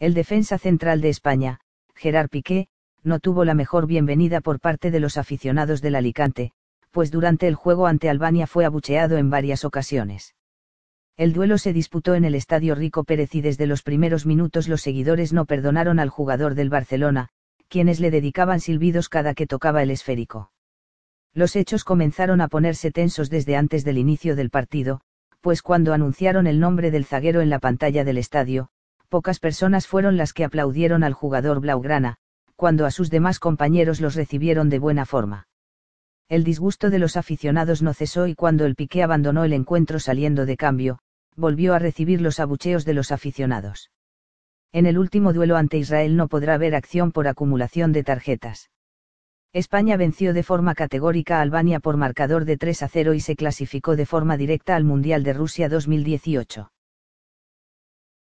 El defensa central de España, Gerard Piqué, no tuvo la mejor bienvenida por parte de los aficionados del Alicante, pues durante el juego ante Albania fue abucheado en varias ocasiones. El duelo se disputó en el Estadio Rico Pérez y desde los primeros minutos los seguidores no perdonaron al jugador del Barcelona, quienes le dedicaban silbidos cada que tocaba el esférico. Los hechos comenzaron a ponerse tensos desde antes del inicio del partido, pues cuando anunciaron el nombre del zaguero en la pantalla del estadio, pocas personas fueron las que aplaudieron al jugador Blaugrana, cuando a sus demás compañeros los recibieron de buena forma. El disgusto de los aficionados no cesó y cuando el Piqué abandonó el encuentro saliendo de cambio, volvió a recibir los abucheos de los aficionados. En el último duelo ante Israel no podrá haber acción por acumulación de tarjetas. España venció de forma categórica a Albania por marcador de 3 a 0 y se clasificó de forma directa al Mundial de Rusia 2018.